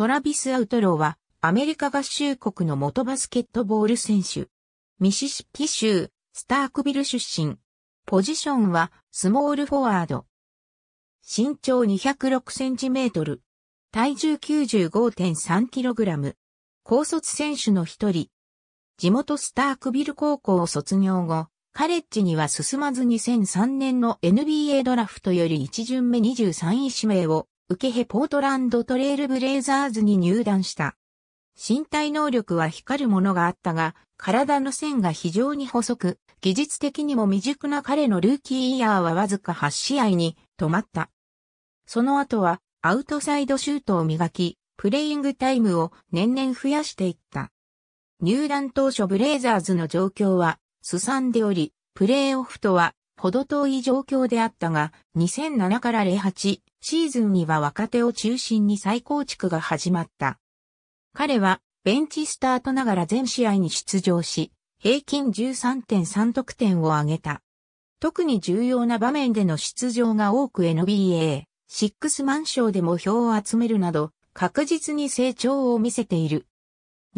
トラビス・アウトローは、アメリカ合衆国の元バスケットボール選手。ミシシッピ州、スタークビル出身。ポジションは、スモールフォワード。身長206センチメートル。体重95.3キログラム。高卒選手の一人。地元スタークビル高校を卒業後、カレッジには進まず2003年の NBA ドラフトより1巡目23位指名を受けへポートランドトレイルブレイザーズに入団した。身体能力は光るものがあったが、体の線が非常に細く、技術的にも未熟な彼のルーキーイヤーはわずか8試合に止まった。その後はアウトサイドシュートを磨き、プレイングタイムを年々増やしていった。入団当初ブレイザーズの状況はすさんでおり、プレーオフとはほど遠い状況であったが、2007から08シーズンには若手を中心に再構築が始まった。彼はベンチスタートながら全試合に出場し、平均13.3得点を挙げた。特に重要な場面での出場が多く NBA、シックスマンでも票を集めるなど、確実に成長を見せている。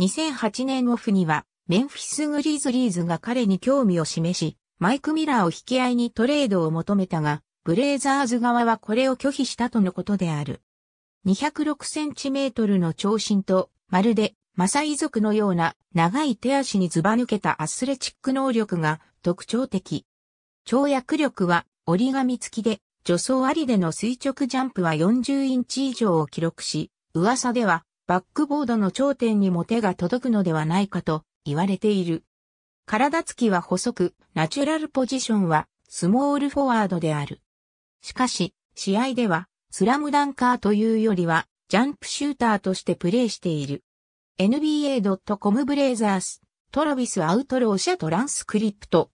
2008年オフには、メンフィス・グリーズリーズが彼に興味を示し、マイク・ミラーを引き合いにトレードを求めたが、ブレイザーズ側はこれを拒否したとのことである。206センチメートルの長身と、まるでマサイ族のような長い手足にずば抜けたアスレチック能力が特徴的。跳躍力は折り紙付きで、助走ありでの垂直ジャンプは40インチ以上を記録し、噂ではバックボードの頂点にも手が届くのではないかと言われている。体つきは細く、ナチュラルポジションはスモールフォワードである。しかし、試合ではスラムダンカーというよりはジャンプシューターとしてプレーしている。NBA.com ブレイザース、トラビスアウトローシャトランスクリプト。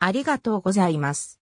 ありがとうございます。